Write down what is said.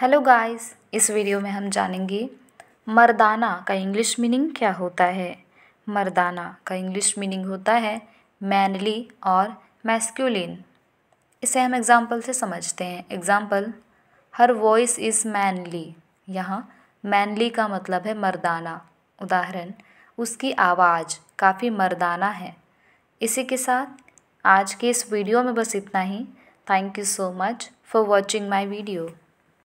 hello guys इस video में हम जानेंगे मर्दाना का इंग्लिश मीनिंग क्या होता है मर्दाना का इंग्लिश मीनिंग होता है मैनली और मैस्क्यूलिन इसे हम एग्ज़ाम्पल से समझते हैं example her voice is mainly यहाँ मैनली का मतलब है मर्दाना उदाहरण उसकी आवाज़ काफ़ी मर्दाना है इसी के साथ आज के इस वीडियो में बस इतना ही thank you so much for watching my video